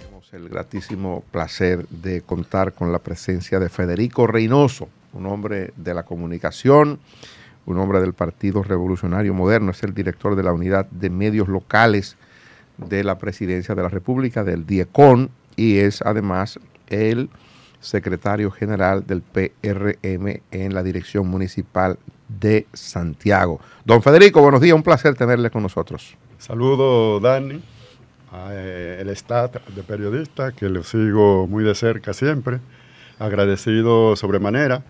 Tenemos el gratísimo placer de contar con la presencia de Federico Reynoso, un hombre de la comunicación, un hombre del Partido Revolucionario Moderno, es el director de la unidad de medios locales de la Presidencia de la República, del DIECON, y es además el secretario general del PRM en la Dirección Municipal de Santiago. Don Federico, buenos días, un placer tenerle con nosotros. Saludo, Dani, a, eh, el staff de periodista, que lo sigo muy de cerca siempre. Agradecido sobremanera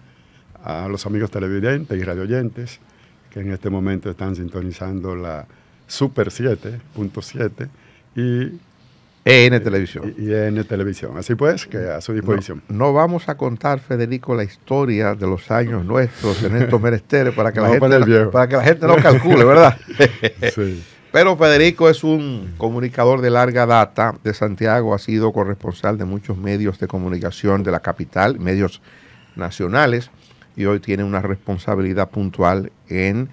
a los amigos televidentes y radioyentes que en este momento están sintonizando la Super 7.7 y EN Televisión. Y, EN Televisión. Así pues, que a su disposición. No, vamos a contar, Federico, la historia de los años nuestros en estos meresteres, para que, la, gente, para, que la gente no calcule, ¿verdad? sí. Pero Federico es un comunicador de larga data de Santiago, ha sido corresponsal de muchos medios de comunicación de la capital, medios nacionales, y hoy tiene una responsabilidad puntual en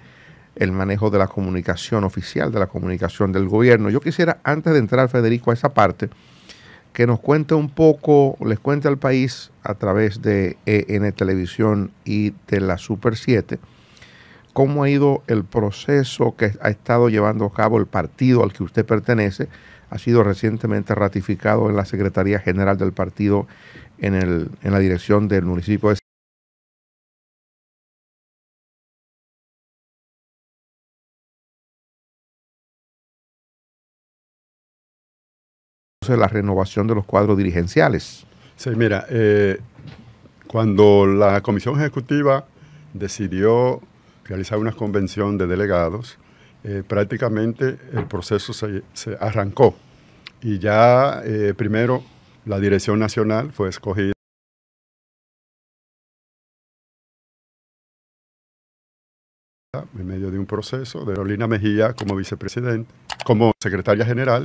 el manejo de la comunicación oficial, de la comunicación del gobierno. Yo quisiera, antes de entrar, Federico, a esa parte, que nos cuente un poco, les cuente al país a través de EN Televisión y de la Super 7 cómo ha ido el proceso que ha estado llevando a cabo el partido al que usted pertenece. Ha sido recientemente ratificado en la Secretaría General del partido en, la dirección del municipio de la renovación de los cuadros dirigenciales. Sí, mira, eh, cuando la Comisión Ejecutiva decidió realizar una convención de delegados, eh, prácticamente el proceso se, arrancó y ya eh, primero la dirección nacional fue escogida. en medio de un proceso de Carolina Mejía como vicepresidente, como secretaria general,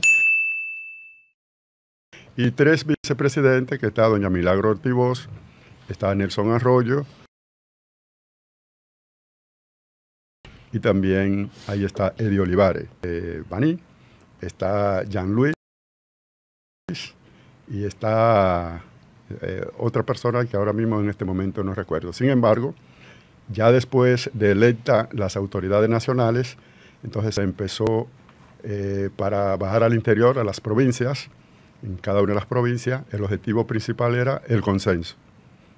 y tres vicepresidentes que está doña Milagro Ortiz, está Nelson Arroyo, y también ahí está Eddie Olivares, eh, está Jean Luis y está eh, otra persona que ahora mismo en este momento no recuerdo. Sin embargo, ya después de electa las autoridades nacionales, entonces se empezó eh, para bajar al interior, a las provincias, en cada una de las provincias, el objetivo principal era el consenso.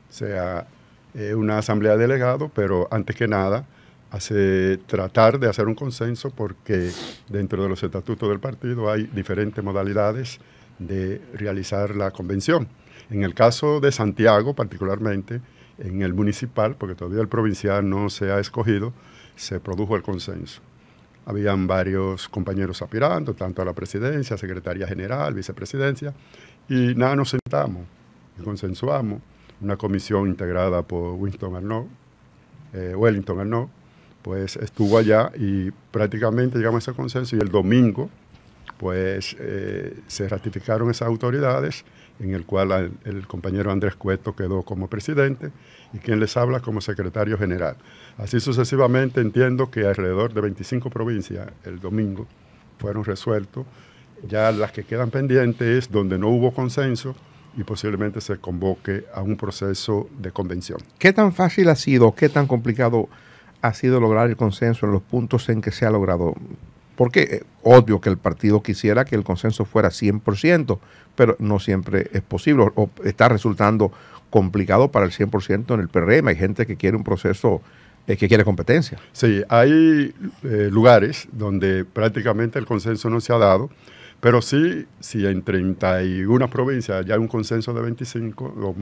O sea, eh, una asamblea de delegados, pero antes que nada, hace, tratar de hacer un consenso porque dentro de los estatutos del partido hay diferentes modalidades de realizar la convención. En el caso de Santiago, particularmente, en el municipal, porque todavía el provincial no se ha escogido, se produjo el consenso. Habían varios compañeros aspirando, tanto a la presidencia, secretaría general, vicepresidencia, y nada, nos sentamos y consensuamos. Una comisión integrada por Winston Arnaud, eh, Wellington Arnaud, pues estuvo allá y prácticamente llegamos a ese consenso y el domingo pues eh, se ratificaron esas autoridades en el cual el compañero Andrés Cueto quedó como presidente y quien les habla como secretario general. Así sucesivamente entiendo que alrededor de 25 provincias el domingo fueron resueltos. Ya las que quedan pendientes es donde no hubo consenso y posiblemente se convoque a un proceso de convención. ¿Qué tan fácil ha sido, qué tan complicado ha sido lograr el consenso en los puntos en que se ha logrado? Porque eh, obvio que el partido quisiera que el consenso fuera 100%, pero no siempre es posible o está resultando complicado para el 100% en el PRM. E hay gente que quiere un proceso eh, que quiere competencia. Sí, hay eh, lugares donde prácticamente el consenso no se ha dado, pero sí, si en 31 provincias ya hay un consenso de 25,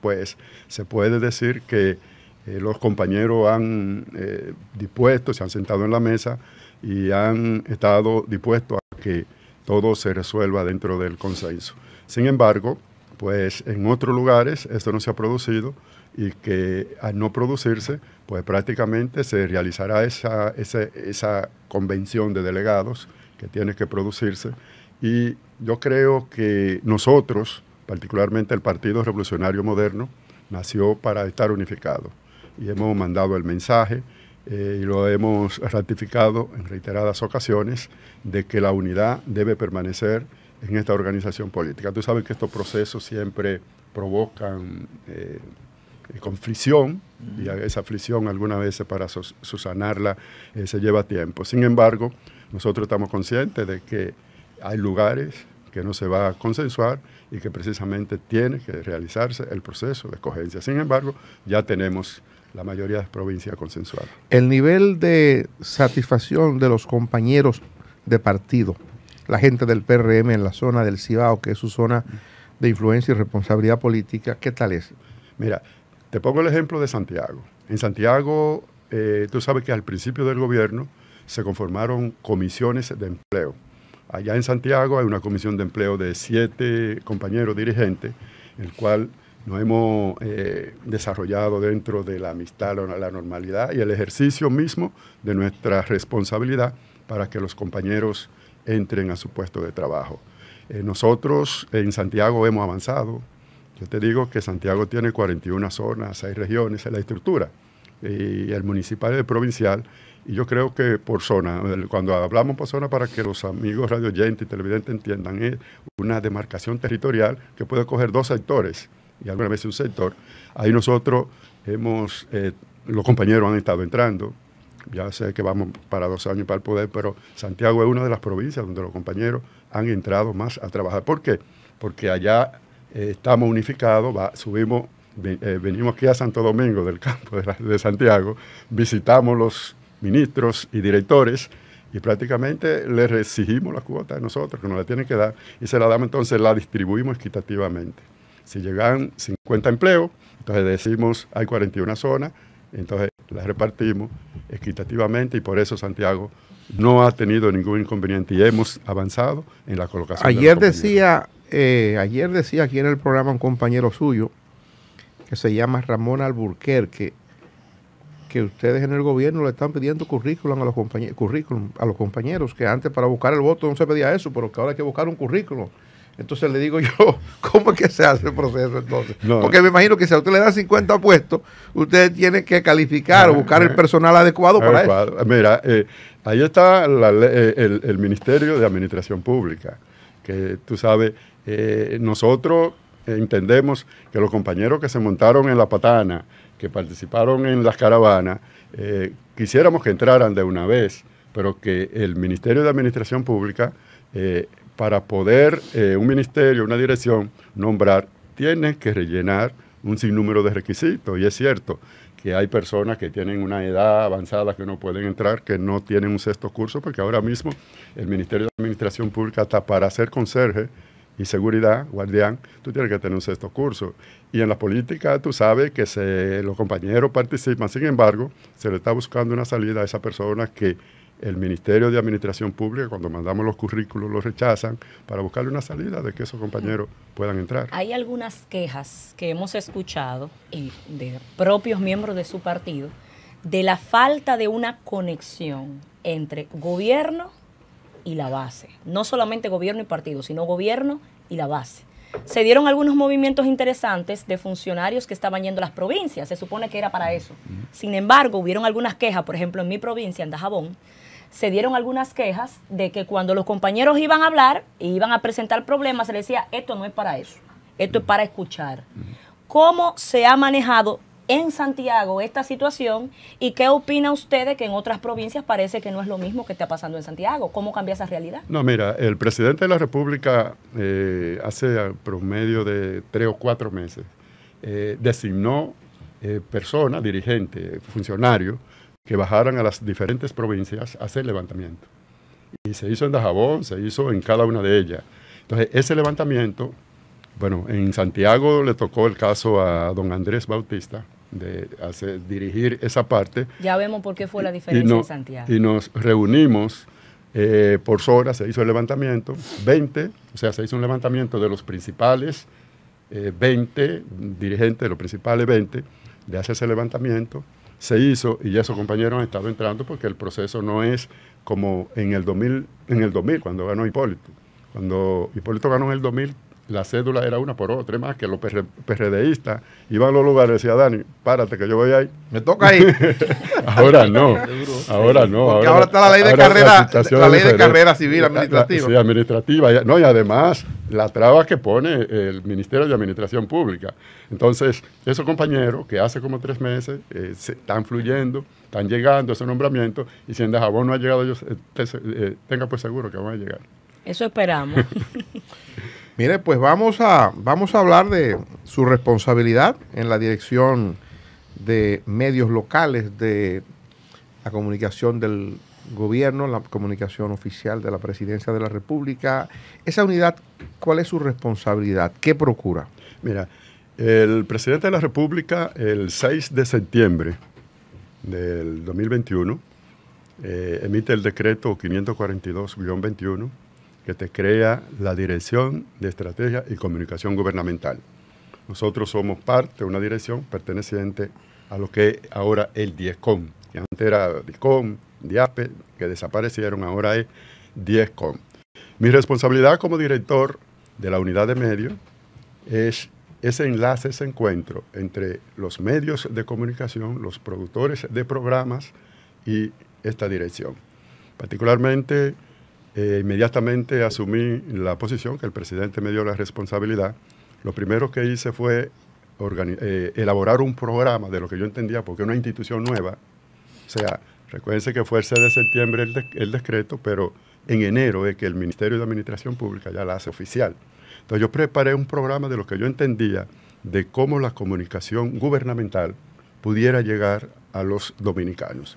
pues se puede decir que eh, los compañeros han eh, dispuesto, se han sentado en la mesa y han estado dispuestos a que todo se resuelva dentro del consenso. Sin embargo, pues en otros lugares esto no se ha producido y que al no producirse, pues prácticamente se realizará esa, esa, esa convención de delegados que tiene que producirse. Y yo creo que nosotros, particularmente el Partido Revolucionario Moderno, nació para estar unificado y hemos mandado el mensaje eh, y lo hemos ratificado en reiteradas ocasiones de que la unidad debe permanecer en esta organización política. Tú sabes que estos procesos siempre provocan eh, y esa aflicción algunas veces para susanarla eh, se lleva tiempo. Sin embargo, nosotros estamos conscientes de que hay lugares que no se va a consensuar y que precisamente tiene que realizarse el proceso de escogencia. Sin embargo, ya tenemos la mayoría es provincia consensuada. El nivel de satisfacción de los compañeros de partido, la gente del PRM en la zona del Cibao, que es su zona de influencia y responsabilidad política, ¿qué tal es? Mira, te pongo el ejemplo de Santiago. En Santiago, eh, tú sabes que al principio del gobierno se conformaron comisiones de empleo. Allá en Santiago hay una comisión de empleo de siete compañeros dirigentes, el cual nos hemos eh, desarrollado dentro de la amistad, la, la normalidad y el ejercicio mismo de nuestra responsabilidad para que los compañeros entren a su puesto de trabajo. Eh, nosotros en Santiago hemos avanzado. Yo te digo que Santiago tiene 41 zonas, 6 regiones en la estructura, y el municipal y el provincial. Y yo creo que por zona, cuando hablamos por zona, para que los amigos radioyentes y televidentes entiendan, es una demarcación territorial que puede coger dos sectores y alguna vez un sector, ahí nosotros hemos, eh, los compañeros han estado entrando, ya sé que vamos para dos años para el poder, pero Santiago es una de las provincias donde los compañeros han entrado más a trabajar. ¿Por qué? Porque allá eh, estamos unificados, subimos, eh, venimos aquí a Santo Domingo del campo de, Santiago, visitamos los ministros y directores, y prácticamente les exigimos la cuota de nosotros, que nos la tienen que dar, y se la damos entonces, la distribuimos equitativamente. Si llegan 50 empleos, entonces decimos hay 41 zonas, entonces las repartimos equitativamente y por eso Santiago no ha tenido ningún inconveniente y hemos avanzado en la colocación. Ayer decía, eh, ayer decía aquí en el programa un compañero suyo que se llama Ramón Alburquerque que ustedes en el gobierno le están pidiendo currículum a los compañeros, currículum a los compañeros que antes para buscar el voto no se pedía eso, pero que ahora hay que buscar un currículum. Entonces le digo yo, ¿cómo es que se hace el proceso entonces? Porque me imagino que si a usted le dan 50 puestos, usted tiene que calificar o ah, buscar el eh, personal adecuado para eso. Mira, eh, ahí está eh, el, Ministerio de Administración Pública, que tú sabes, nosotros entendemos que los compañeros que se montaron en la patana, que participaron en las caravanas, quisiéramos que entraran de una vez, pero que el Ministerio de Administración Pública para poder eh, un ministerio, una dirección nombrar, tiene que rellenar un sinnúmero de requisitos. Y es cierto que hay personas que tienen una edad avanzada que no pueden entrar, que no tienen un sexto curso, porque ahora mismo el Ministerio de Administración Pública, hasta para ser conserje y seguridad, guardián, tú tienes que tener un sexto curso. Y en la política tú sabes que los compañeros participan, sin embargo, se le está buscando una salida a esa persona que el Ministerio de Administración Pública, cuando mandamos los currículos, los rechazan para buscarle una salida de que esos compañeros puedan entrar. Hay algunas quejas que hemos escuchado de propios miembros de su partido de la falta de una conexión entre gobierno y la base. No solamente gobierno y partido, sino gobierno y la base. Se dieron algunos movimientos interesantes de funcionarios que estaban yendo a las provincias, se supone que era para eso. Sin embargo, hubieron algunas quejas, por ejemplo, en mi provincia, en Dajabón, se dieron algunas quejas de que cuando los compañeros iban a hablar y e iban a presentar problemas, se les decía, esto no es para eso, esto es para escuchar. ¿Cómo se ha manejado en Santiago esta situación y qué opina usted de que en otras provincias parece que no es lo mismo que está pasando en Santiago? ¿Cómo cambia esa realidad? No, mira, el presidente de la República eh, hace promedio de tres o cuatro meses eh, designó eh, personas, dirigentes, funcionarios, que bajaran a las diferentes provincias a hacer levantamiento. Y se hizo en Dajabón, se hizo en cada una de ellas. Entonces, ese levantamiento, bueno, en Santiago le tocó el caso a don Andrés Bautista de hacer, dirigir esa parte. Ya vemos por qué fue la diferencia en Santiago. Y nos reunimos eh, por horas, se hizo el levantamiento, 20, o sea, se hizo un levantamiento de los principales 20 eh, dirigentes, de los principales 20, de hacer ese levantamiento se hizo y ya sus compañeros han estado entrando porque el proceso no es como en el 2000, en el 2000 cuando ganó Hipólito. Cuando Hipólito ganó en el 2000, la cédula era una por otra, más que los PRDistas iban a los lugares y decía Dani, párate que yo voy ahí. Me toca ahí. ahora no, ahora no. ahora, está la ley de carrera, la, ley de carrera civil administrativa. Sí, administrativa. No, y además la traba que pone el Ministerio de Administración Pública. Entonces, esos compañeros que hace como tres meses eh, están fluyendo, están llegando a ese nombramiento, y si en Dajabón no ha llegado, ellos eh, tenga pues seguro que van a llegar. Eso esperamos. Mire, pues vamos a, vamos a hablar de su responsabilidad en la dirección de medios locales, de la comunicación del gobierno, la comunicación oficial de la presidencia de la República. Esa unidad, ¿cuál es su responsabilidad? ¿Qué procura? Mira, el presidente de la República el 6 de septiembre del 2021 eh, emite el decreto 542-21 que te crea la Dirección de Estrategia y Comunicación Gubernamental. Nosotros somos parte de una dirección perteneciente a lo que es ahora el DIECOM, que antes era DICOM, DIAPE, que desaparecieron, ahora es DIECOM. Mi responsabilidad como director de la unidad de medios es ese enlace, ese encuentro entre los medios de comunicación, los productores de programas y esta dirección. Particularmente eh, inmediatamente asumí la posición que el presidente me dio la responsabilidad. Lo primero que hice fue eh, elaborar un programa de lo que yo entendía, porque una institución nueva, o sea, recuérdense que fue el 6 de septiembre el, el decreto, pero en enero es que el Ministerio de Administración Pública ya la hace oficial. Entonces yo preparé un programa de lo que yo entendía de cómo la comunicación gubernamental pudiera llegar a los dominicanos.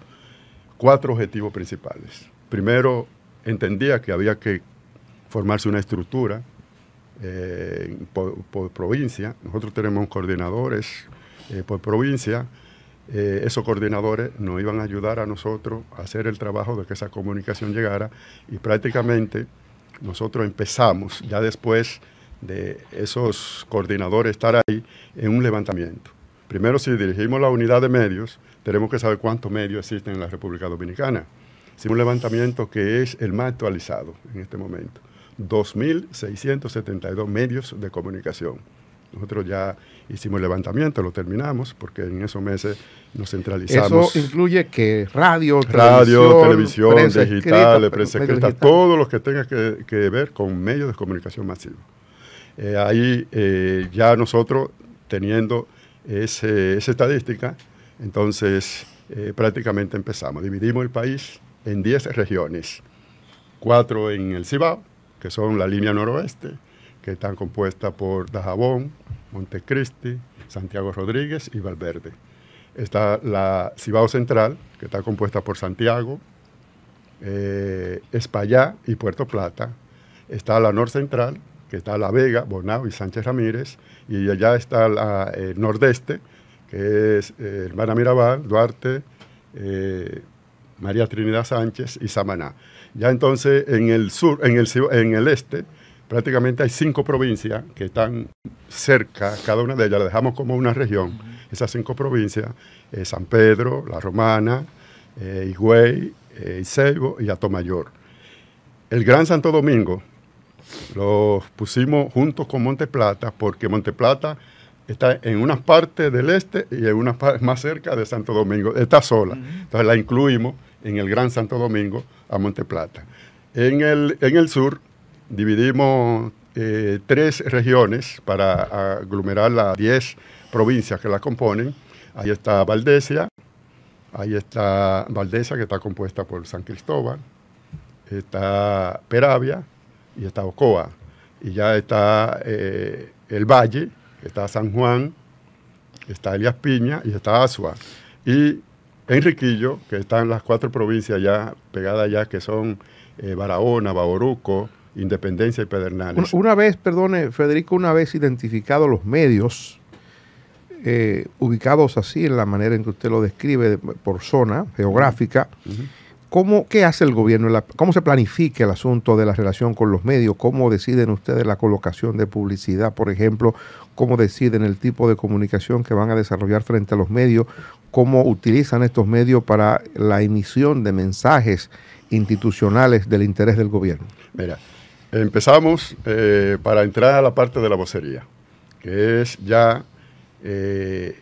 Cuatro objetivos principales. Primero, entendía que había que formarse una estructura eh, por, provincia. Nosotros tenemos coordinadores eh, por provincia. Eh, esos coordinadores nos iban a ayudar a nosotros a hacer el trabajo de que esa comunicación llegara y prácticamente nosotros empezamos ya después de esos coordinadores estar ahí en un levantamiento. Primero, si dirigimos la unidad de medios, tenemos que saber cuántos medios existen en la República Dominicana. Hicimos un levantamiento que es el más actualizado en este momento. 2.672 medios de comunicación. Nosotros ya hicimos el levantamiento, lo terminamos, porque en esos meses nos centralizamos. Eso incluye que radio, radio televisión, prensa digital, prensa escrita, todo lo que tenga que, ver con medios de comunicación masiva. Eh, ahí eh, ya nosotros, teniendo esa estadística, entonces eh, prácticamente empezamos. Dividimos el país en 10 regiones, cuatro en el Cibao, que son la línea noroeste, que están compuesta por Dajabón, Montecristi, Santiago Rodríguez y Valverde. Está la Cibao Central, que está compuesta por Santiago, eh, Espaillá y Puerto Plata. Está la nor Central, que está La Vega, Bonao y Sánchez Ramírez. Y allá está la eh, Nordeste, que es eh, Hermana Mirabal, Duarte, eh, María Trinidad Sánchez y Samaná. Ya entonces en el sur, en el, en el este, prácticamente hay cinco provincias que están cerca, cada una de ellas, la dejamos como una región. Esas cinco provincias, eh, San Pedro, La Romana, eh, Higüey, eh, y Atomayor. El Gran Santo Domingo lo pusimos junto con Monte Plata porque Monte Plata está en una parte del este y en una parte más cerca de Santo Domingo, está sola. Entonces la incluimos en el Gran Santo Domingo a Monteplata. En el, en el sur dividimos eh, tres regiones para aglomerar las diez provincias que la componen. Ahí está Valdesia, ahí está Valdesia que está compuesta por San Cristóbal, está Peravia y está Ocoa. Y ya está eh, el Valle, está San Juan, está Elias Piña y está Asua. Y Enriquillo, que están las cuatro provincias ya pegadas ya, que son eh, Barahona, Baboruco, Independencia y Pedernales. Una, vez, perdone, Federico, una vez identificados los medios, eh, ubicados así en la manera en que usted lo describe, por zona geográfica, ¿cómo, ¿qué hace el gobierno? ¿Cómo se planifica el asunto de la relación con los medios? ¿Cómo deciden ustedes la colocación de publicidad, por ejemplo? ¿Cómo deciden el tipo de comunicación que van a desarrollar frente a los medios? cómo utilizan estos medios para la emisión de mensajes institucionales del interés del gobierno. Mira, empezamos eh, para entrar a la parte de la vocería, que es ya eh,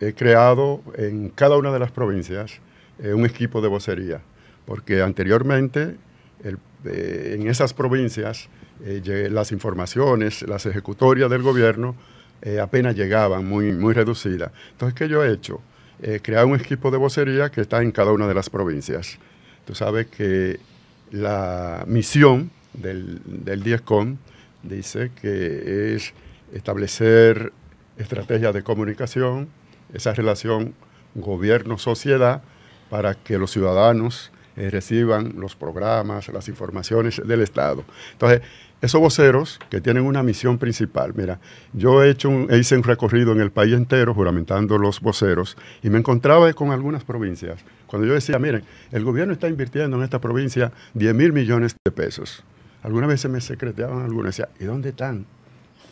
he creado en cada una de las provincias eh, un equipo de vocería, porque anteriormente en esas provincias las informaciones, las ejecutorias del gobierno apenas llegaban muy, muy reducidas. Entonces, ¿qué yo he hecho? Eh, crear un equipo de vocería que está en cada una de las provincias. Tú sabes que la misión del, del dice que es establecer estrategias de comunicación, esa relación gobierno-sociedad, para que los ciudadanos eh, reciban los programas, las informaciones del Estado. Entonces, esos voceros que tienen una misión principal, mira, yo he hecho un, hice un recorrido en el país entero juramentando los voceros y me encontraba con algunas provincias. Cuando yo decía, miren, el gobierno está invirtiendo en esta provincia 10 mil millones de pesos. Algunas veces me secreteaban algunas y decía, ¿y dónde están?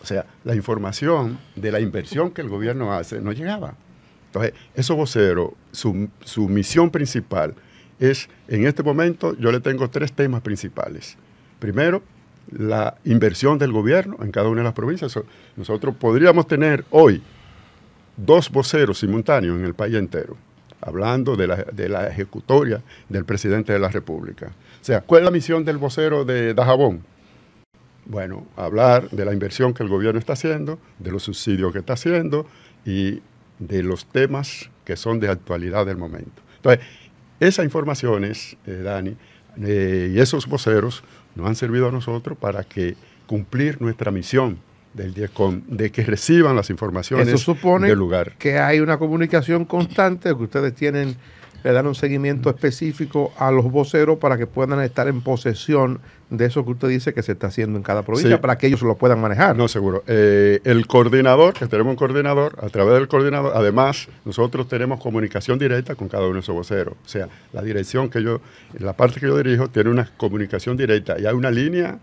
O sea, la información de la inversión que el gobierno hace no llegaba. Entonces, esos voceros, su, su misión principal es, en este momento yo le tengo tres temas principales. Primero, la inversión del gobierno en cada una de las provincias. Nosotros podríamos tener hoy dos voceros simultáneos en el país entero, hablando de la, ejecutoria del presidente de la República. O sea, ¿cuál es la misión del vocero de Dajabón? Bueno, hablar de la inversión que el gobierno está haciendo, de los subsidios que está haciendo y de los temas que son de actualidad del momento. Entonces, esas informaciones, eh, Dani, eh, y esos voceros nos han servido a nosotros para que cumplir nuestra misión del de que reciban las informaciones Eso supone Que hay una comunicación constante, que ustedes tienen le dan un seguimiento específico a los voceros para que puedan estar en posesión de eso que usted dice que se está haciendo en cada provincia, para que ellos lo puedan manejar. No, seguro. Eh, el coordinador, que tenemos un coordinador, a través del coordinador, además, nosotros tenemos comunicación directa con cada uno de esos voceros. O sea, la dirección que yo, la parte que yo dirijo, tiene una comunicación directa y hay una línea,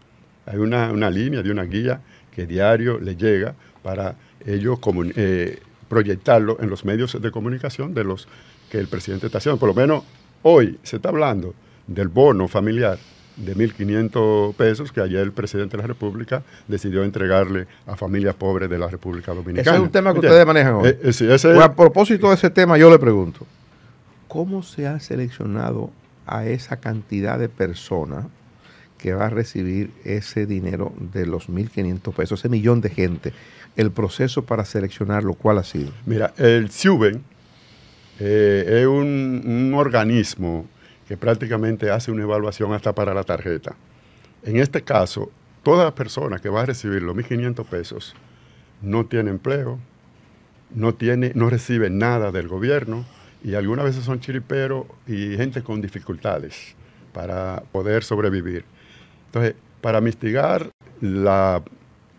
hay una, línea de una guía que diario le llega para ellos eh, proyectarlo en los medios de comunicación de los que el presidente está haciendo. Por lo menos hoy se está hablando del bono familiar de 1.500 pesos que ayer el presidente de la República decidió entregarle a familias pobres de la República Dominicana. Ese es un tema que ustedes manejan hoy. Eh, eh, a propósito de ese tema, yo le pregunto, ¿cómo se ha seleccionado a esa cantidad de personas que va a recibir ese dinero de los 1.500 pesos, ese millón de gente? El proceso para seleccionarlo, ¿cuál ha sido? Mira, el suben eh, es un, organismo que prácticamente hace una evaluación hasta para la tarjeta. En este caso, toda las persona que va a recibir los 1.500 pesos no tiene empleo, no, tiene, no recibe nada del gobierno y algunas veces son chiriperos y gente con dificultades para poder sobrevivir. Entonces, para mitigar la,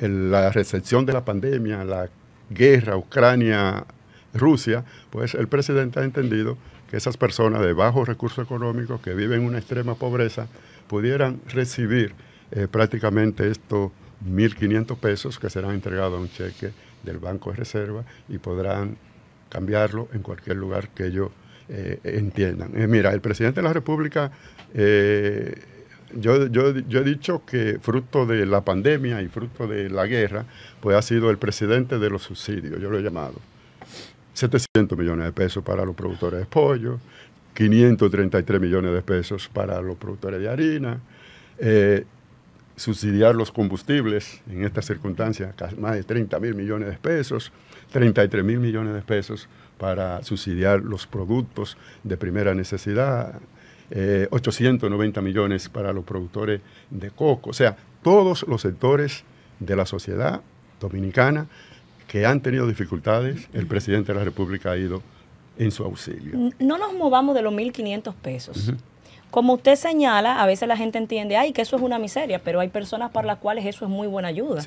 la recepción de la pandemia, la guerra Ucrania Rusia, pues el presidente ha entendido que esas personas de bajos recursos económicos que viven en una extrema pobreza pudieran recibir eh, prácticamente estos 1.500 pesos que serán entregados a un cheque del Banco de Reserva y podrán cambiarlo en cualquier lugar que ellos eh, entiendan. Eh, mira, el presidente de la República, yo, he dicho que fruto de la pandemia y fruto de la guerra, pues ha sido el presidente de los subsidios, yo lo he llamado. 700 millones de pesos para los productores de pollo, 533 millones de pesos para los productores de harina, eh, subsidiar los combustibles en estas circunstancias, más de 30 mil millones de pesos, 33 mil millones de pesos para subsidiar los productos de primera necesidad, 890 eh, millones para los productores de coco, o sea, todos los sectores de la sociedad dominicana que han tenido dificultades, el presidente de la República ha ido en su auxilio. No nos movamos de los 1.500 pesos. Como usted señala, a veces la gente entiende, ay, que eso es una miseria, pero hay personas para las cuales eso es muy buena ayuda.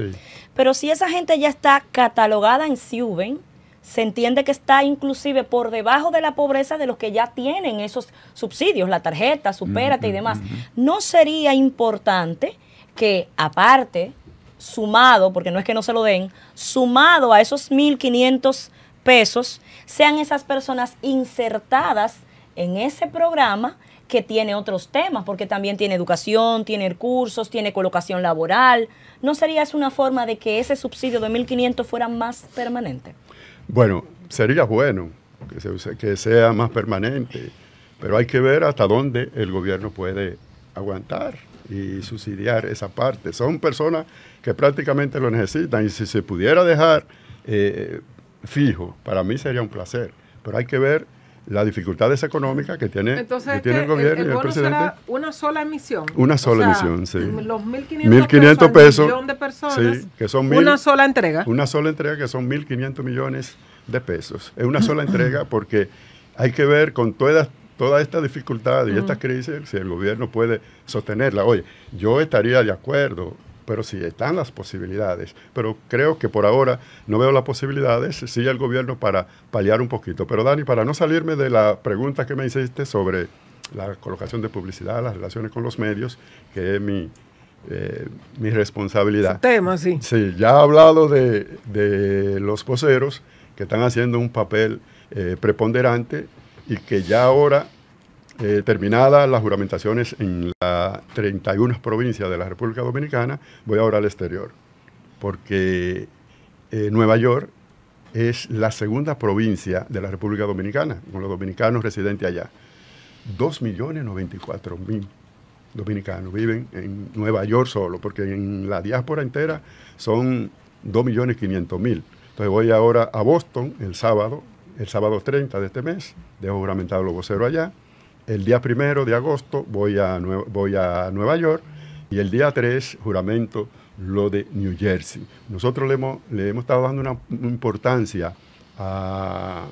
Pero si esa gente ya está catalogada en Siuben, se entiende que está inclusive por debajo de la pobreza de los que ya tienen esos subsidios, la tarjeta, supérate y demás. ¿No sería importante que, aparte sumado, porque no es que no se lo den, sumado a esos 1.500 pesos, sean esas personas insertadas en ese programa que tiene otros temas, porque también tiene educación, tiene cursos, tiene colocación laboral. ¿No sería eso una forma de que ese subsidio de 1.500 fuera más permanente? Bueno, sería bueno que, se, que sea más permanente, pero hay que ver hasta dónde el gobierno puede aguantar y subsidiar esa parte. Son personas que prácticamente lo necesitan y si se pudiera dejar eh, fijo, para mí sería un placer. Pero hay que ver las dificultades económicas que tiene, este, el gobierno el, y el presidente. Será una sola emisión. Una sola emisión, sí. Los 1.500 pesos. de personas, una sola entrega. Una sola entrega que son 1.500 millones de pesos. Es una sola entrega porque hay que ver con todas toda esta dificultad y esta mm. crisis, si el gobierno puede sostenerla. Oye, yo estaría de acuerdo, pero si están las posibilidades. Pero creo que por ahora no veo las posibilidades, sigue el gobierno para paliar un poquito. Pero Dani, para no salirme de la pregunta que me hiciste sobre la colocación de publicidad, las relaciones con los medios, que es mi, eh, mi responsabilidad. tema, sí. Sí, ya he hablado de, de los voceros que están haciendo un papel eh, preponderante y que ya ahora, eh, terminadas las juramentaciones en las 31 provincias de la República Dominicana, voy ahora al exterior, porque eh, Nueva York es la segunda provincia de la República Dominicana, con los dominicanos residentes allá. 2.094.000 dominicanos viven en Nueva York solo, porque en la diáspora entera son 2.500.000. Entonces voy ahora a Boston el sábado, el sábado 30 de este mes, dejo juramentado los vocero allá. El día primero de agosto voy a, Nueva York y el día 3 juramento lo de New Jersey. Nosotros le hemos, le hemos estado dando una importancia a,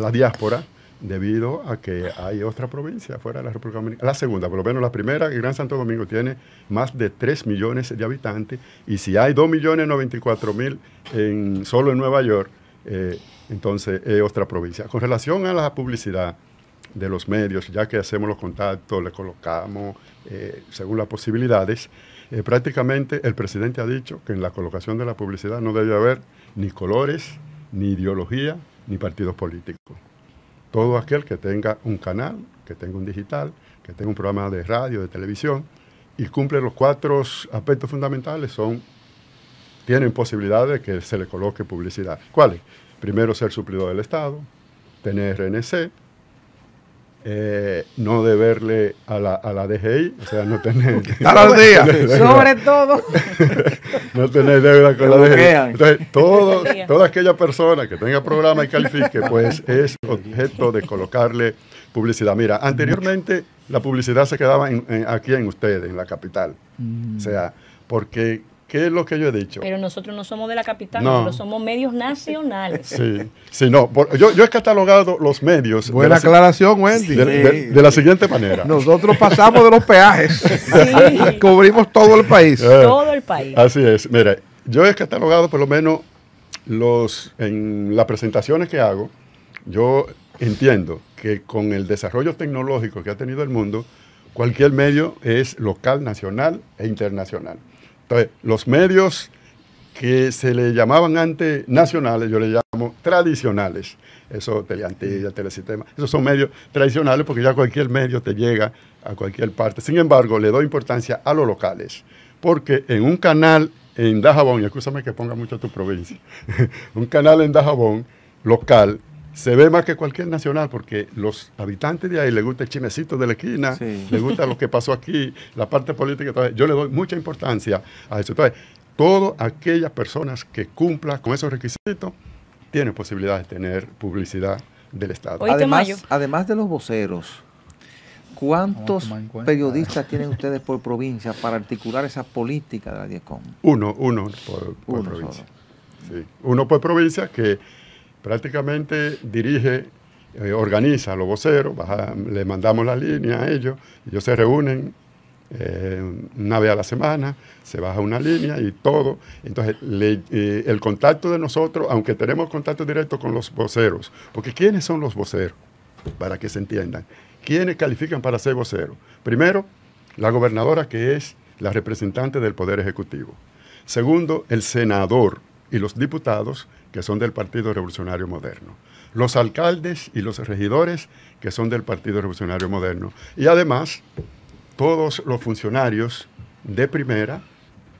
la diáspora debido a que hay otra provincia fuera de la República Dominicana. La segunda, por lo menos la primera, Gran Santo Domingo tiene más de 3 millones de habitantes y si hay 2 millones 94 mil en, solo en Nueva York, eh, entonces es otra provincia. Con relación a la publicidad de los medios, ya que hacemos los contactos, le colocamos eh, según las posibilidades, eh, prácticamente el presidente ha dicho que en la colocación de la publicidad no debe haber ni colores, ni ideología, ni partidos políticos. Todo aquel que tenga un canal, que tenga un digital, que tenga un programa de radio, de televisión, y cumple los cuatro aspectos fundamentales son tienen posibilidad de que se le coloque publicidad. ¿Cuáles? Primero ser suplidor del Estado, tener RNC, eh, no deberle a la, a la DGI, o sea, no tener... ¡Estar al día! Sobre todo. no tener deuda con la DGI. Entonces, toda aquella persona que tenga programa y califique, pues es objeto de colocarle publicidad. Mira, anteriormente la publicidad se quedaba aquí en ustedes, en la capital. Mm. O sea, porque ¿Qué es lo que yo he dicho? Pero nosotros no somos de la capital, no. nosotros somos medios nacionales. Sí, sí, no. yo, he catalogado los medios. Buena aclaración, Wendy. De, la siguiente manera. Nosotros pasamos de los peajes. Cubrimos todo el país. Eh, todo el país. Así es. Mira, yo he catalogado por lo menos los en las presentaciones que hago. Yo entiendo que con el desarrollo tecnológico que ha tenido el mundo, cualquier medio es local, nacional e internacional. Entonces, los medios que se le llamaban antes nacionales, yo le llamo tradicionales. Eso, Teleantilla, Telesistema, esos son medios tradicionales porque ya cualquier medio te llega a cualquier parte. Sin embargo, le doy importancia a los locales, porque en un canal en Dajabón, y escúchame que ponga mucho tu provincia, un canal en Dajabón local se ve más que cualquier nacional porque los habitantes de ahí les gusta el chinecito de la esquina, les gusta lo que pasó aquí, la parte política. Yo le doy mucha importancia a eso. Entonces, todas aquellas personas que cumplan con esos requisitos tienen posibilidad de tener publicidad del Estado. Además, además de los voceros, ¿Cuántos periodistas tienen ustedes por provincia para articular esa política de la DIECOM? Uno, uno por, provincia. Uno por provincia que prácticamente dirige, eh, organiza a los voceros, le mandamos la línea a ellos, ellos se reúnen eh, una vez a la semana, se baja una línea y todo. Entonces, eh, el contacto de nosotros, aunque tenemos contacto directo con los voceros, porque ¿quiénes son los voceros? Para que se entiendan. ¿Quiénes califican para ser voceros? Primero, la gobernadora, que es la representante del Poder Ejecutivo. Segundo, el senador, y los diputados, que son del Partido Revolucionario Moderno, los alcaldes y los regidores, que son del Partido Revolucionario Moderno, y además todos los funcionarios de primera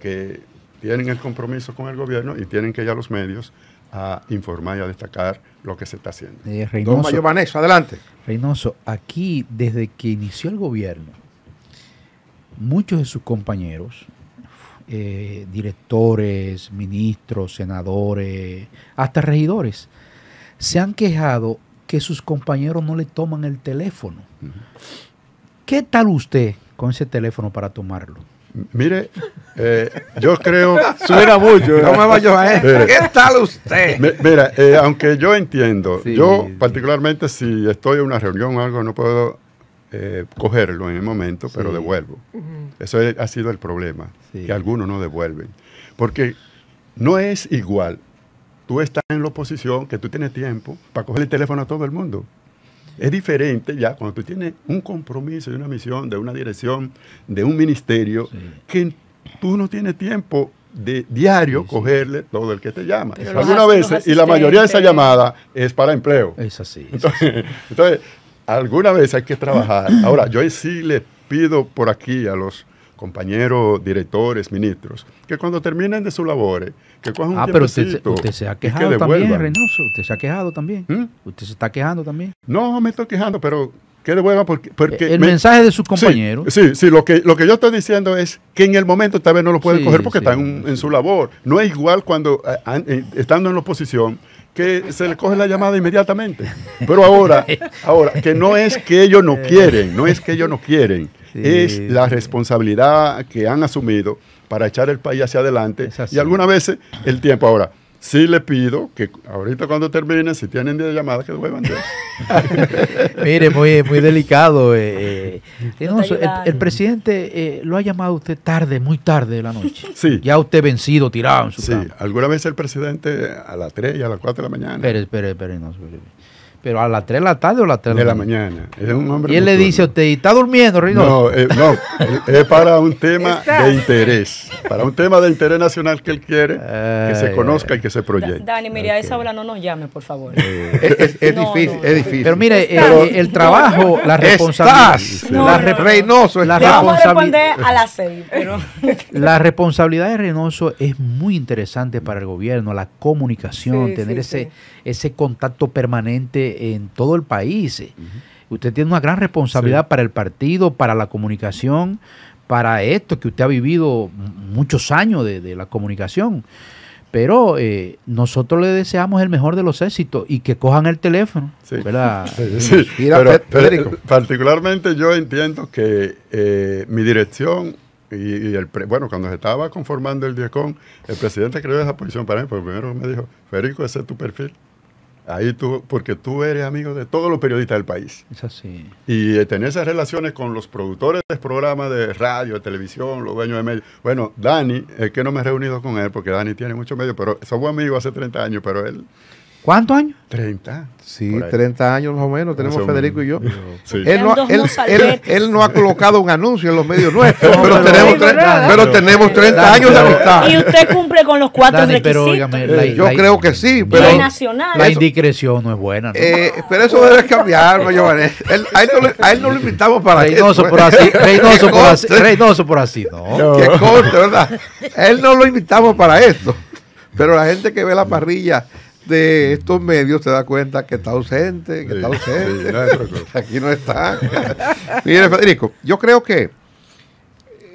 que tienen el compromiso con el gobierno y tienen que ir a los medios a informar y a destacar lo que se está haciendo. Eh, Reynoso, adelante. Reynoso, aquí desde que inició el gobierno, muchos de sus compañeros eh, directores, ministros, senadores, hasta regidores, se han quejado que sus compañeros no le toman el teléfono. ¿Qué tal usted con ese teléfono para tomarlo? Mire, eh, yo creo. Suena mucho. ¿eh? No me a ¿Qué tal usted? mira, aunque yo entiendo, yo particularmente si estoy en una reunión o algo, no puedo eh, cogerlo en el momento, pero devuelvo. Eso ha sido el problema, que algunos no devuelven. Porque no es igual. Tú estás en la oposición, que tú tienes tiempo para coger el teléfono a todo el mundo. Es diferente ya cuando tú tienes un compromiso de una misión, de una dirección, de un ministerio, que tú no tienes tiempo de diario cogerle todo el que te llama. Algunas veces, y la mayoría de esa llamada es para empleo. Es así. entonces alguna vez hay que trabajar. Ahora, yo sí le pido por aquí a los compañeros directores, ministros, que cuando terminen de sus labores, eh, que cojan ah, pero usted, se ha quejado también, Usted se ha quejado también. Usted se está quejando también. No, me estoy quejando, pero que devuelvan porque... porque el mensaje de sus compañeros. Sí, sí, lo, que, lo que yo estoy diciendo es que en el momento tal vez no lo pueden coger porque están en su labor. No es igual cuando eh, eh, estando en la oposición que se le coge la llamada inmediatamente. Pero ahora, ahora, que no es que ellos no quieren, no es que ellos no quieren, es la responsabilidad que han asumido para echar el país hacia adelante. Y algunas veces el tiempo ahora. Sí le pido que ahorita cuando termine, si tienen 10 llamadas, que vuelvan Mire, muy, muy delicado. Eh, eh, eh, el, presidente lo ha llamado usted tarde, muy tarde de la noche. Sí. Ya usted vencido, tirado en su Sí, alguna vez el presidente a las 3 y a las 4 de la mañana. Espere, espere, No, pero a las 3 de la tarde o a las 3 de la, mañana. y él le dice a usted, está durmiendo, Reynoso? No, eh, no, es para un tema de interés. Para un tema de interés nacional que él quiere, que se eh. conozca y que se proyecte. Dani, mire, a esa hora no nos llame, por favor. Eh. es, difícil, es difícil. Pero mire, el, trabajo, la responsabilidad. Estás, la re la responsabilidad. a las 6. Pero. La responsabilidad de Reynoso es muy interesante para el gobierno, la comunicación, tener ese ese contacto permanente en todo el país. Usted tiene una gran responsabilidad para el partido, para la comunicación, para esto que usted ha vivido muchos años de, la comunicación. Pero eh, nosotros le deseamos el mejor de los éxitos y que cojan el teléfono. Sí. pero, particularmente yo entiendo que eh, mi dirección y, el bueno, cuando se estaba conformando el DIECON, el presidente creó esa posición para mí, porque primero me dijo, Federico, ese es tu perfil. Ahí tú, porque tú eres amigo de todos los periodistas del país. Es así. Y eh, tener esas relaciones con los productores de programas de radio, de televisión, los dueños de medios. Bueno, Dani, es que no me he reunido con él, porque Dani tiene muchos medios, pero somos amigos hace 30 años, pero él ¿Cuántos años? 30. Sí, 30 años más o menos, tenemos Federico y yo. él, no, él, él, él, no ha colocado un anuncio en los medios nuestros, pero, tenemos, treinta pero tenemos 30 años de amistad. Y usted cumple con los cuatro requisitos. Pero, eh, yo creo que sí, pero... La, indiscreción no es buena. Eh, pero eso debe cambiar, Giovanni. a, él no lo invitamos para Reynoso, por así, Reynoso, por así, Reynoso por así, no. Qué corte, ¿verdad? él no lo invitamos para esto. Pero la gente que ve la parrilla de estos medios se da cuenta que está ausente, que está ausente, aquí no está. Mire, Federico, yo creo que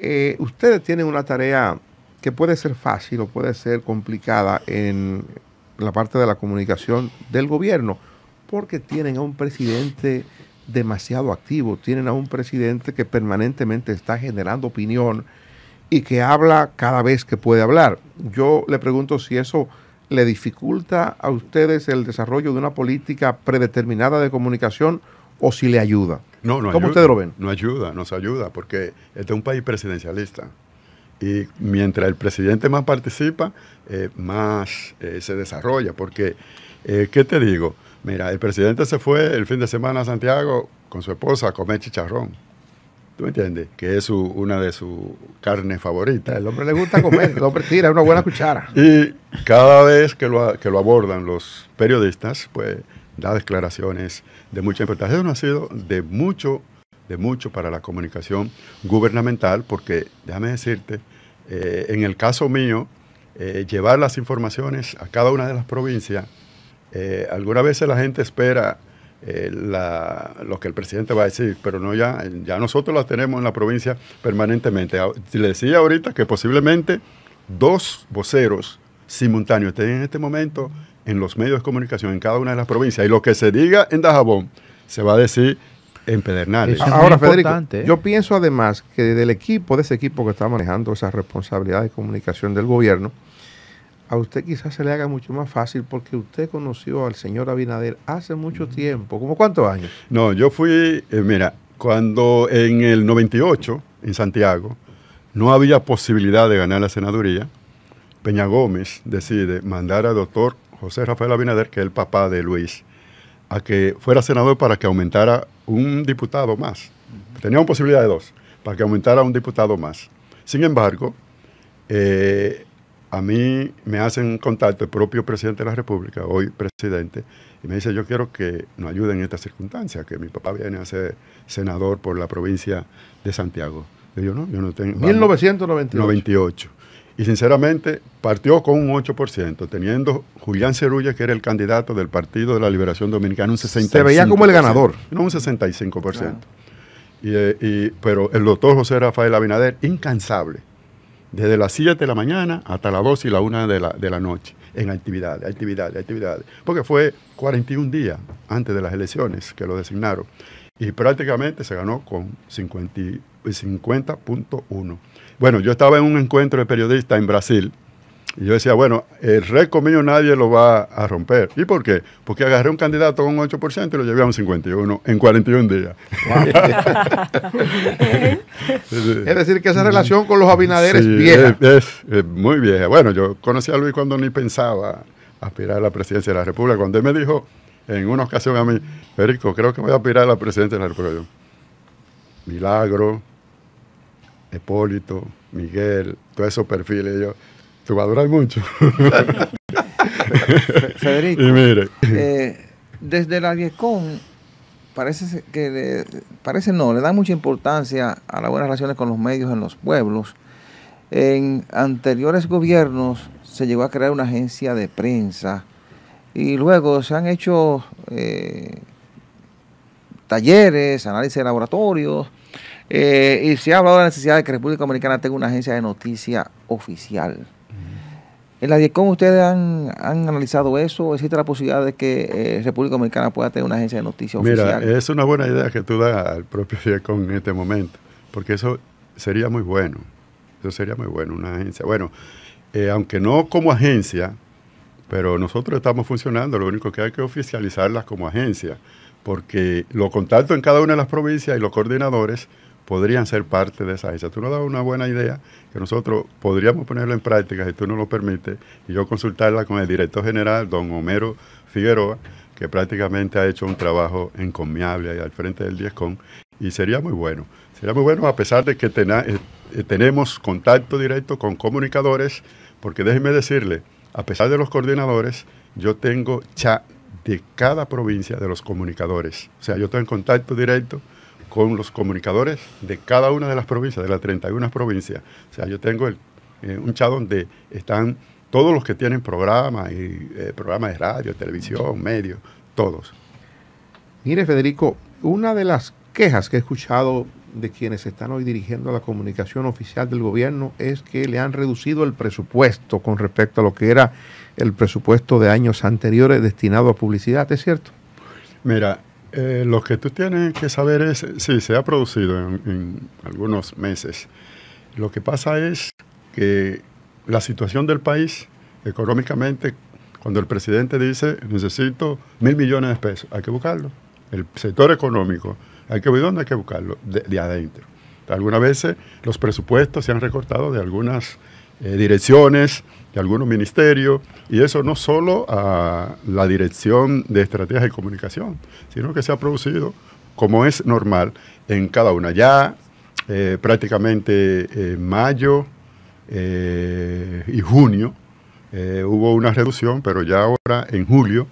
eh, ustedes tienen una tarea que puede ser fácil o puede ser complicada en la parte de la comunicación del gobierno, porque tienen a un presidente demasiado activo, tienen a un presidente que permanentemente está generando opinión y que habla cada vez que puede hablar. Yo le pregunto si eso le dificulta a ustedes el desarrollo de una política predeterminada de comunicación o si le ayuda? No, no ¿Cómo ustedes lo ven? No ayuda, no se ayuda, porque este es un país presidencialista. Y mientras el presidente más participa, eh, más eh, se desarrolla. Porque, eh, ¿qué te digo? Mira, el presidente se fue el fin de semana a Santiago con su esposa a comer chicharrón. ¿Tú me entiendes? Que es una de sus carnes favoritas. El hombre le gusta comer, el hombre tira una buena cuchara. Y cada vez que lo, abordan los periodistas, pues da declaraciones de mucha importancia. Eso ha sido de mucho, de mucho para la comunicación gubernamental, porque déjame decirte, eh, en el caso mío, eh, llevar las informaciones a cada una de las provincias, eh, algunas veces la gente espera eh, lo que el presidente va a decir, pero no ya, ya nosotros las tenemos en la provincia permanentemente. Le decía ahorita que posiblemente dos voceros simultáneos estén en este momento en los medios de comunicación en cada una de las provincias y lo que se diga en Dajabón se va a decir en Pedernales. Ahora, Federico, ¿eh? yo pienso además que del equipo, de ese equipo que está manejando esa responsabilidad de comunicación del gobierno, a usted quizás se le haga mucho más fácil porque usted conoció al señor Abinader hace mucho mm. tiempo. ¿Cómo cuántos años? No, yo fui, eh, mira, cuando en el 98, en Santiago, no había posibilidad de ganar la senaduría, Peña Gómez decide mandar al doctor José Rafael Abinader, que es el papá de Luis, a que fuera senador para que aumentara un diputado más. Teníamos posibilidad de dos, para que aumentara un diputado más. Sin embargo, eh, a mí me hacen contacto el propio presidente de la República, hoy presidente, y me dice, yo quiero que nos ayuden en esta circunstancia, que mi papá viene a ser senador por la provincia de Santiago. Y yo no, yo no tengo... 1998. Y sinceramente partió con un 8%, teniendo Julián Cerulla, que era el candidato del Partido de la Liberación Dominicana, un 65%. Se veía como el ganador. No, un 65%. Eh, pero el doctor José Rafael Abinader, incansable, desde las 7 de la mañana hasta las 2 y la 1 de la, de la noche, en actividades, actividades, actividades. Porque fue 41 días antes de las elecciones que lo designaron. Y prácticamente se ganó con 50.1. bueno, yo estaba en un encuentro de periodistas en Brasil y yo decía, bueno, el récord mío nadie lo va a romper. ¿Y por qué? Porque agarré un candidato con un 8% y lo llevé a un 51 en 41 días. es decir, que esa relación con los abinaderes es vieja. Es, muy vieja. Bueno, yo conocí a Luis cuando ni pensaba aspirar a la presidencia de la República. Cuando él me dijo en una ocasión a mí, Federico, creo que voy a aspirar a la presidencia de la República. Milagro, Hipólito, Miguel, todos esos perfiles. Yo, va a durar mucho. Federico. Eh, desde la Viecon parece que le, parece no, le dan mucha importancia a las buenas relaciones con los medios en los pueblos. En anteriores gobiernos se llegó a crear una agencia de prensa y luego se han hecho eh, talleres, análisis de laboratorios eh, y se ha hablado de la necesidad de que República Dominicana tenga una agencia de noticia oficial. ¿En la DIECON ustedes han, analizado eso? ¿Existe la posibilidad de que eh, República Dominicana pueda tener una agencia de noticias oficial? es una buena idea que tú das al propio DIECOM en este momento, porque eso sería muy bueno. Eso sería muy bueno, una agencia. Bueno, eh, aunque no como agencia, pero nosotros estamos funcionando, lo único que hay que oficializarlas como agencia, porque los contactos en cada una de las provincias y los coordinadores podrían ser parte de esa Tú nos das una buena idea que nosotros podríamos ponerla en práctica, si tú nos lo permites, y yo consultarla con el director general, don Homero Figueroa, que prácticamente ha hecho un trabajo encomiable ahí al frente del DIESCON, y sería muy bueno. Sería muy bueno a pesar de que eh, eh, tenemos contacto directo con comunicadores, porque déjeme decirle, a pesar de los coordinadores, yo tengo chat de cada provincia de los comunicadores. O sea, yo estoy en contacto directo con los comunicadores de cada una de las provincias, de las 31 provincias. O sea, yo tengo el, eh, un chat donde están todos los que tienen programas, y, eh, programas de radio, televisión, medios, todos. Mire, Federico, una de las quejas que he escuchado de quienes están hoy dirigiendo la comunicación oficial del gobierno es que le han reducido el presupuesto con respecto a lo que era el presupuesto de años anteriores destinado a publicidad, ¿es cierto? Mira, eh, lo que tú tienes que saber es, sí, se ha producido en, algunos meses. Lo que pasa es que la situación del país económicamente, cuando el presidente dice necesito mil millones de pesos, hay que buscarlo. El sector económico, hay que ver dónde hay que buscarlo, de, adentro. Algunas veces los presupuestos se han recortado de algunas eh, direcciones, algunos ministerios, y eso no solo a la Dirección de estrategia de Comunicación, sino que se ha producido, como es normal, en cada una. Ya eh, prácticamente en mayo eh, y junio eh, hubo una reducción, pero ya ahora en julio,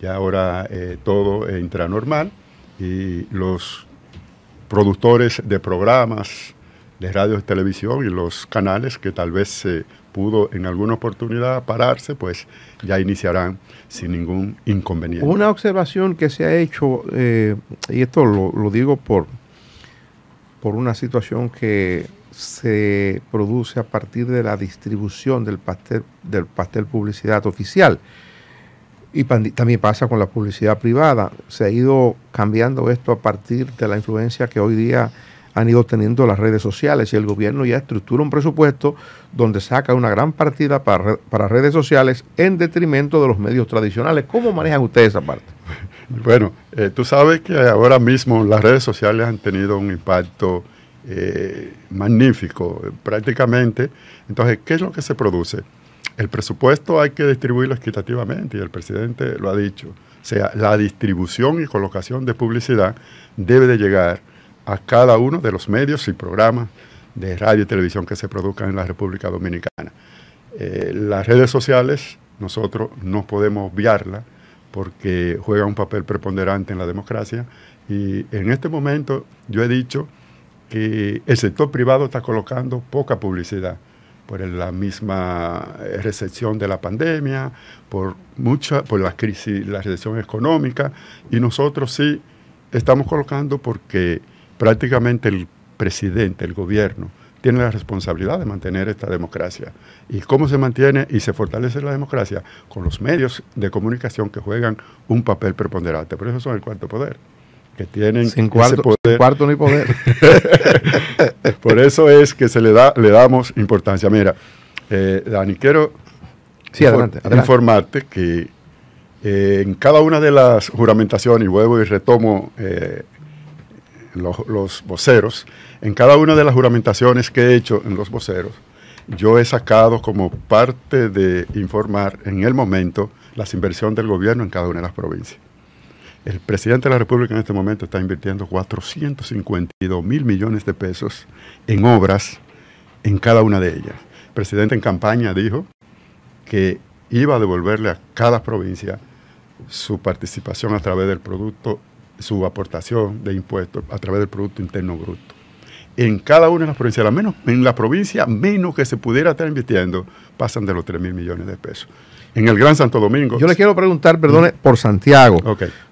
ya ahora todo entra normal y los productores de programas, de radio y televisión y los canales que tal vez se pudo en alguna oportunidad pararse, pues ya iniciarán sin ningún inconveniente. Una observación que se ha hecho, eh, y esto lo, digo por, por una situación que se produce a partir de la distribución del pastel, del pastel publicidad oficial. Y también pasa con la publicidad privada. Se ha ido cambiando esto a partir de la influencia que hoy día han ido teniendo las redes sociales y el gobierno ya estructura un presupuesto donde saca una gran partida para, redes sociales en detrimento de los medios tradicionales. ¿Cómo manejan ustedes esa parte? Bueno, eh, tú sabes que ahora mismo las redes sociales han tenido un impacto eh, magnífico, eh, prácticamente. Entonces, ¿qué es lo que se produce? El presupuesto hay que distribuirlo equitativamente y el presidente lo ha dicho. O sea, la distribución y colocación de publicidad debe de llegar a cada uno de los medios y programas de radio y televisión que se produzcan en la República Dominicana. Eh, las redes sociales nosotros no podemos obviarlas porque juegan un papel preponderante en la democracia y en este momento yo he dicho que el sector privado está colocando poca publicidad por la misma eh, recepción de la pandemia, por mucha, por la crisis, la recesión económica, y nosotros sí estamos colocando porque prácticamente el presidente, el gobierno, tiene la responsabilidad de mantener esta democracia. ¿Y cómo se mantiene y se fortalece la democracia? Con los medios de comunicación que juegan un papel preponderante. Por eso son el cuarto poder. Que tienen sin cuarto, poder. no poder. Por eso es que se le, da, le damos importancia. Mira, eh, Dani, quiero sí, informarte que eh, en cada una de las juramentaciones, y vuelvo y retomo eh, los, los voceros, en cada una de las juramentaciones que he hecho en los voceros, yo he sacado como parte de informar en el momento las inversiones del gobierno en cada una de las provincias. El presidente de la República en este momento está invirtiendo 452 mil millones de pesos en obras en cada una de ellas. El presidente en campaña dijo que iba a devolverle a cada provincia su participación a través del Producto su aportación de impuestos a través del Producto Interno Bruto. En cada una de las provincias, menos en la provincia menos que se pudiera estar invirtiendo, pasan de los 3 mil millones de pesos. En el Gran Santo Domingo. Yo le quiero preguntar, perdone, mm. por Santiago.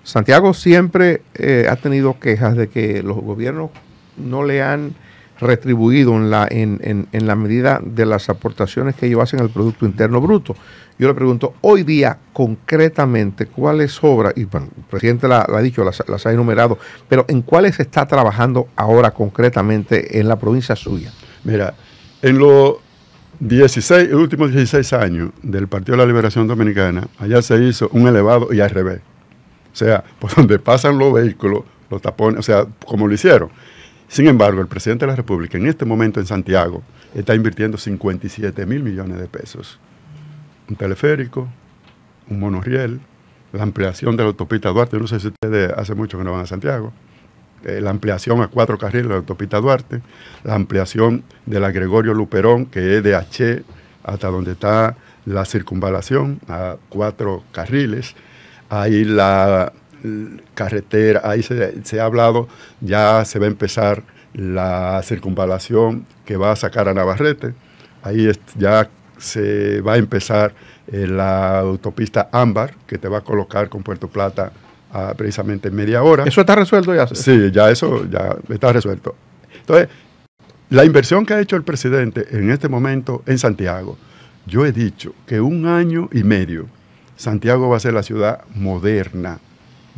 Santiago siempre eh, ha tenido quejas de que los gobiernos no le han retribuido en la, en, en, la medida de las aportaciones que ellos hacen al Producto Interno Bruto. Yo le pregunto, hoy día concretamente, ¿cuáles obras, y bueno, el presidente la, ha dicho, las, ha enumerado, pero ¿en cuáles se está trabajando ahora concretamente en la provincia suya? Mira, en los 16, los últimos 16 años del Partido de la Liberación Dominicana, allá se hizo un elevado y al revés. O sea, por donde pasan los vehículos, los tapones, o sea, como lo hicieron. Sin embargo, el presidente de la República en este momento en Santiago está invirtiendo 57 mil millones de pesos. Un teleférico, un monorriel, la ampliación de la autopista Duarte, no sé si ustedes hace mucho que no van a Santiago, eh, la ampliación a cuatro carriles de la autopista Duarte, la ampliación de la Gregorio Luperón, que es de H hasta donde está la circunvalación, a cuatro carriles, Ahí la carretera, ahí se, ha hablado, ya se va a empezar la circunvalación que va a sacar a Navarrete, ahí ya se va a empezar eh, la autopista Ámbar, que te va a colocar con Puerto Plata a precisamente media hora. ¿Eso está resuelto ya? Sí, ya eso ya está resuelto. Entonces, la inversión que ha hecho el presidente en este momento en Santiago, yo he dicho que un año y medio Santiago va a ser la ciudad moderna,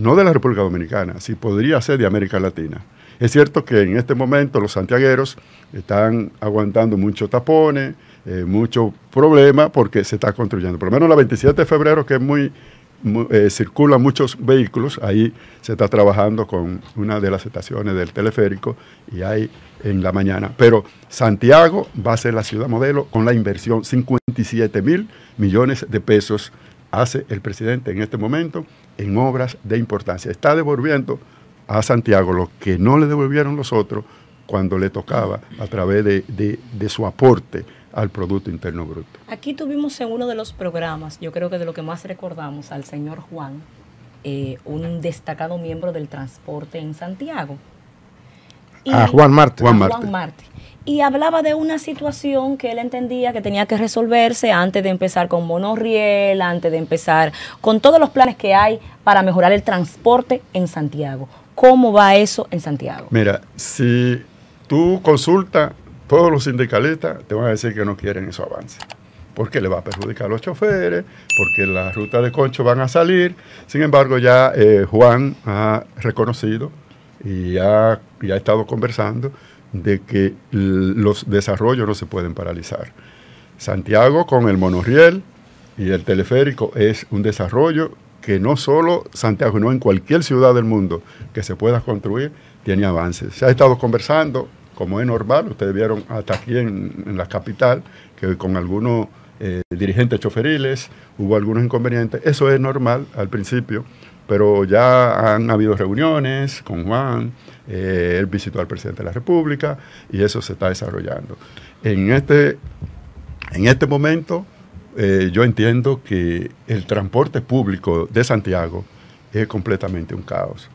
no de la República Dominicana, si podría ser de América Latina. Es cierto que en este momento los santiagueros están aguantando muchos tapones, mucho eh, muchos problemas porque se está construyendo. Por lo menos la 27 de febrero, que es muy, eh, circulan muchos vehículos, ahí se está trabajando con una de las estaciones del teleférico y ahí en la mañana. Pero Santiago va a ser la ciudad modelo con la inversión 57 mil millones de pesos hace el presidente en este momento en obras de importancia. Está devolviendo a Santiago lo que no le devolvieron los otros cuando le tocaba a través de, su aporte al Producto Interno Bruto. Aquí tuvimos en uno de los programas, yo creo que de lo que más recordamos, al señor Juan, eh, un destacado miembro del transporte en Santiago. Ah, a Juan Juan Marte. Juan Marte y hablaba de una situación que él entendía que tenía que resolverse antes de empezar con monorriel, antes de empezar con todos los planes que hay para mejorar el transporte en Santiago. ¿Cómo va eso en Santiago? Mira, si tú consultas todos los sindicalistas, te van a decir que no quieren eso avance. porque le va a perjudicar a los choferes, porque las rutas de concho van a salir. Sin embargo, ya eh, Juan ha reconocido y y ha estado conversando de que los desarrollos no se pueden paralizar. Santiago con el monorriel y el teleférico es un desarrollo que no solo Santiago, sino en cualquier ciudad del mundo que se pueda construir, tiene avances. Se ha estado conversando, como es normal, ustedes vieron hasta aquí en, la capital, que con algunos eh, dirigentes choferiles hubo algunos inconvenientes. Eso es normal al principio, pero ya han habido reuniones con Juan, eh, él visitó al presidente de la República y eso se está desarrollando. En este, en este momento eh, yo entiendo que el transporte público de Santiago es completamente un caos.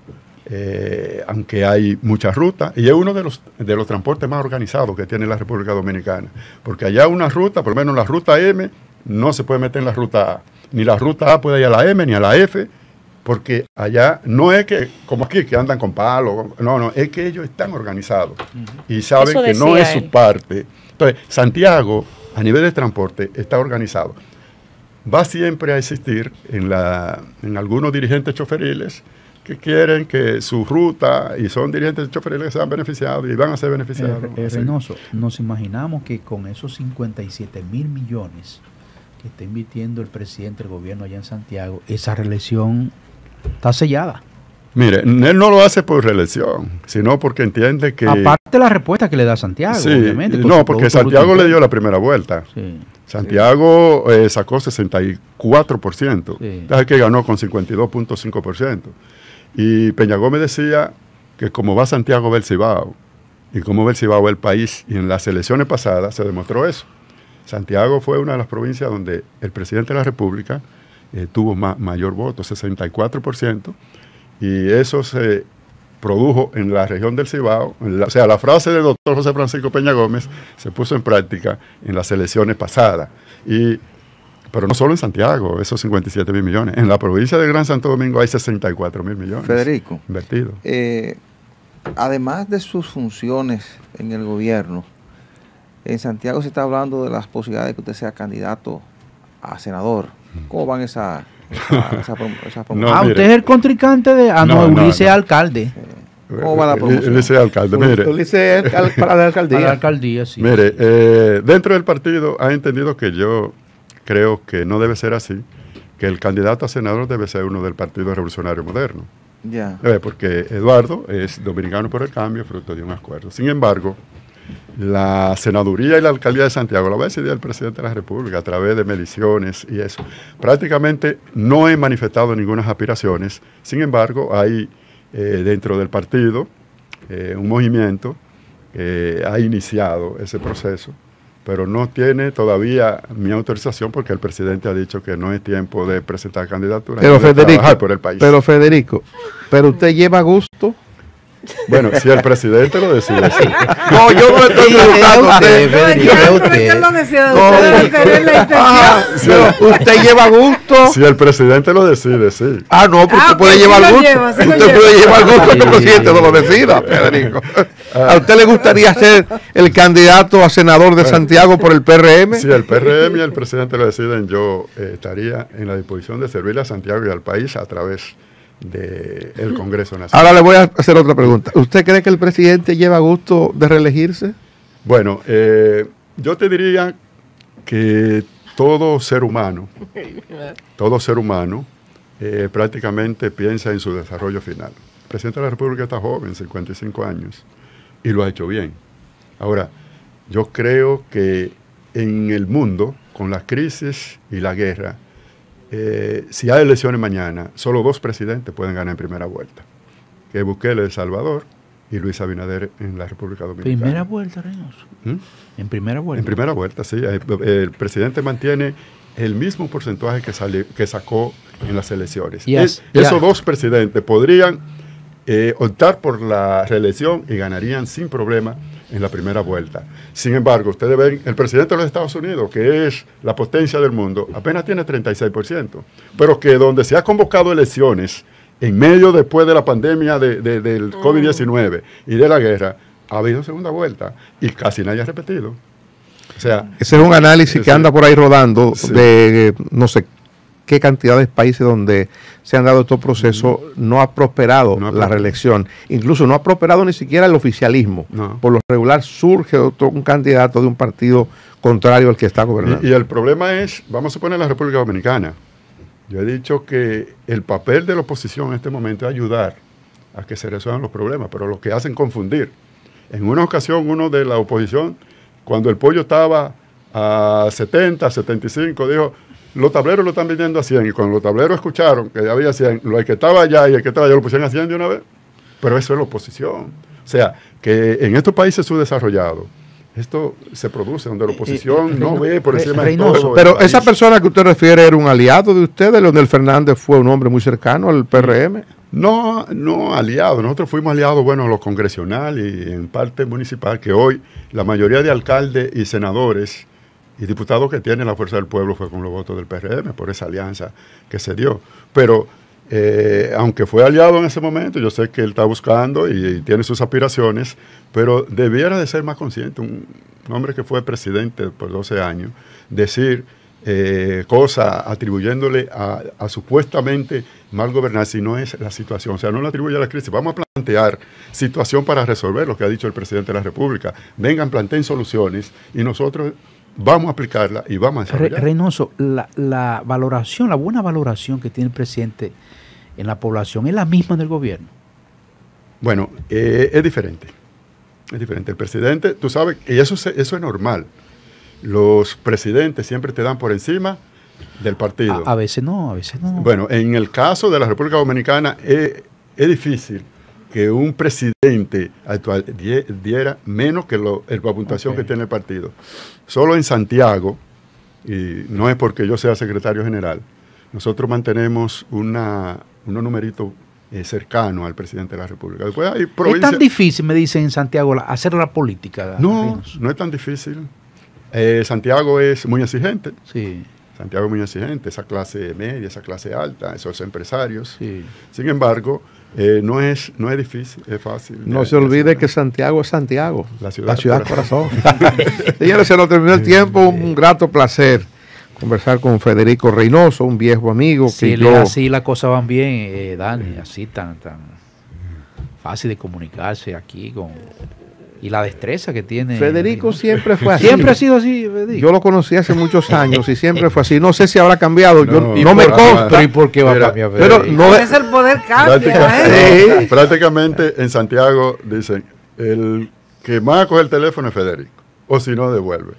Eh, aunque hay muchas rutas, y es uno de los, de los transportes más organizados que tiene la República Dominicana, porque allá una ruta, por lo menos la ruta M, no se puede meter en la ruta A, ni la ruta A puede ir a la M ni a la F, porque allá no es que, como aquí, que andan con palo no, no, es que ellos están organizados y saben que no es su parte. Entonces, Santiago, a nivel de transporte, está organizado. Va siempre a existir en, la, en algunos dirigentes choferiles que quieren que su ruta y son dirigentes choferiles que han beneficiado y van a ser beneficiados. es eh, eh, nos imaginamos que con esos 57 mil millones que está invirtiendo el presidente del gobierno allá en Santiago, esa relación Está sellada. Mire, él no lo hace por reelección, sino porque entiende que... Aparte la respuesta que le da Santiago, obviamente. no, porque Santiago le dio la primera vuelta. Santiago eh, sacó 64%, es que ganó con 52.5%. Y Peña Gómez decía que como va Santiago a Cibao, y como va el Cibao el país, y en las elecciones pasadas se demostró eso. Santiago fue una de las provincias donde el presidente de la República eh, tuvo mayor voto, 64%, y eso se produjo en la región del Cibao, o sea, la frase del doctor José Francisco Peña Gómez se puso en práctica en las elecciones pasadas, pero no solo en Santiago, esos 57 mil millones, en la provincia de Gran Santo Domingo hay 64 mil millones. Federico. Invertidos. Eh, además de sus funciones en el gobierno, en Santiago se está hablando de las posibilidades de que usted sea candidato a senador. ¿Cómo van esas esa, ah, usted es el contrincante de. Ah, no, Ulises es alcalde. ¿Cómo va la promoción? Ulises alcalde, mire. Ulises es para la alcaldía. la alcaldía, sí. Mire, eh, dentro del partido ha entendido que yo creo que no debe ser así, que el candidato a senador debe ser uno del Partido Revolucionario Moderno. Ya. Eh, porque Eduardo es dominicano por el cambio, fruto de un acuerdo. Sin embargo, la senaduría y la alcaldía de Santiago la va a decidir el presidente de la República a través de mediciones y eso. Prácticamente no he manifestado ninguna aspiración. sin embargo, hay eh, dentro del partido eh, un movimiento que ha iniciado ese proceso, pero no tiene todavía mi autorización porque el presidente ha dicho que no es tiempo de presentar candidaturas pero Federico, por el país. Pero Federico, pero usted lleva gusto bueno, si el presidente lo decide. Sí. No, yo no estoy preguntando a usted. Usted lleva gusto. Si el presidente lo decide, sí. Ah, no, porque usted ah, puede pues llevar gusto. usted puede llevar gusto que el presidente no lo decida, Federico. Ah. ¿A usted le gustaría ser el candidato a senador de Santiago por el PRM? Si el PRM y el presidente lo deciden, yo eh, estaría en la disposición de servirle a Santiago y al país a través del Congreso Nacional. Ahora le voy a hacer otra pregunta. ¿Usted cree que el presidente lleva gusto de reelegirse? Bueno, eh, yo te diría que todo ser humano, todo ser humano eh, prácticamente piensa en su desarrollo final. El presidente de la República está joven, 55 años, y lo ha hecho bien. Ahora, yo creo que en el mundo, con la crisis y la guerra, eh, si hay elecciones mañana, solo dos presidentes pueden ganar en primera vuelta, que Bukele de El Salvador y Luis Abinader en la República Dominicana. Primera vuelta, Reynoso. ¿Mm? En primera vuelta. En primera vuelta, sí. Eh, el, presidente mantiene el mismo porcentaje que, que sacó en las elecciones. Esos dos presidentes podrían eh, optar por la reelección y ganarían sin problema en la primera vuelta. Sin embargo, ustedes ven, el presidente de los Estados Unidos, que es la potencia del mundo, apenas tiene 36%, pero que donde se ha convocado elecciones, en medio después de la pandemia de, del mm. COVID-19 y de la guerra, ha habido segunda vuelta y casi nadie ha repetido. O sea, ese es un análisis que anda por ahí rodando de, eh, no sé, qué cantidad de países donde se han dado estos procesos mm. no ha prosperado la reelección. Incluso no ha prosperado ni siquiera el oficialismo. Por lo regular surge un candidato de un partido contrario al que está gobernando. Y, el problema es, vamos a poner la República Dominicana. Yo he dicho que el papel de la oposición en este momento es ayudar a que se resuelvan los problemas, pero lo que hacen confundir. En una ocasión, uno de la oposición, cuando el pollo estaba a 70, 75, dijo, los tableros lo están vendiendo a y cuando los tableros escucharon que ya había 100, lo que estaba allá y el que estaba allá lo pusieron haciendo de una vez. Pero eso es la oposición. O sea, que en estos países subdesarrollados, esto se produce donde la eh, eh, oposición no ve por encima de todo. Pero esa persona que usted refiere era un aliado de ustedes, el Fernández fue un hombre muy cercano al PRM. No, no aliado. Nosotros fuimos aliados, bueno, a lo congresional y en parte municipal, que hoy la mayoría de alcaldes y senadores y diputado que tiene la Fuerza del Pueblo fue con los votos del PRM, por esa alianza que se dio. Pero eh, aunque fue aliado en ese momento, yo sé que él está buscando y, tiene sus aspiraciones, pero debiera de ser más consciente, un, hombre que fue presidente por 12 años, decir eh, cosas atribuyéndole a, supuestamente mal gobernar si no es la situación, o sea, no le atribuye a la crisis. Vamos a plantear situación para resolver lo que ha dicho el presidente de la República. Vengan, planten soluciones y nosotros vamos a aplicarla y vamos a desarrollarla. Reynoso, la, valoración, la buena valoración que tiene el presidente en la población es la misma del gobierno. Bueno, eh, es diferente. Es diferente. El presidente, tú sabes, y eso, eso es normal. Los presidentes siempre te dan por encima del partido. A, veces no, a veces no. Bueno, en el caso de la República Dominicana es, eh, es difícil que un presidente actual diera menos que lo, la puntuación que tiene el partido. Solo en Santiago, y no es porque yo sea secretario general, nosotros mantenemos una, unos numeritos eh, cercano al presidente de la República. ¿Es tan difícil, me dicen en Santiago, hacer la política? No, no es tan difícil. Eh, Santiago es muy exigente. Sí. Santiago es muy exigente, esa clase media, esa clase alta, esos empresarios. Sí. Sin embargo, eh, no, es, no es difícil, es fácil. No se olvide que Santiago es Santiago, la ciudad, la ciudad corazón. Señores, se nos terminó el tiempo, un grato placer conversar con Federico Reynoso, un viejo amigo Si que así las cosas van bien, eh, Dani, así tan, tan fácil de comunicarse aquí con, y la destreza que tiene. Federico siempre fue así. Siempre ha sido así, Yo lo conocí hace muchos años y siempre fue así. No sé si habrá cambiado, no, yo, no me consta. por qué va a cambiar Pero es el poder cambia. Prácticamente, en Santiago dicen, el que más coge el teléfono es Federico, o si no devuelve.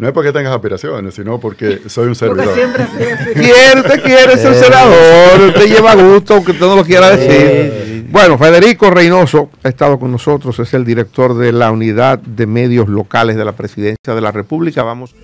No es porque tengas aspiraciones, sino porque soy un servidor. Porque siempre Quiere, quiere ser senador, te lleva gusto, aunque tú no lo quieras decir. Bueno, Federico Reynoso ha estado con nosotros, es el director de la Unidad de Medios Locales de la Presidencia de la República. Vamos.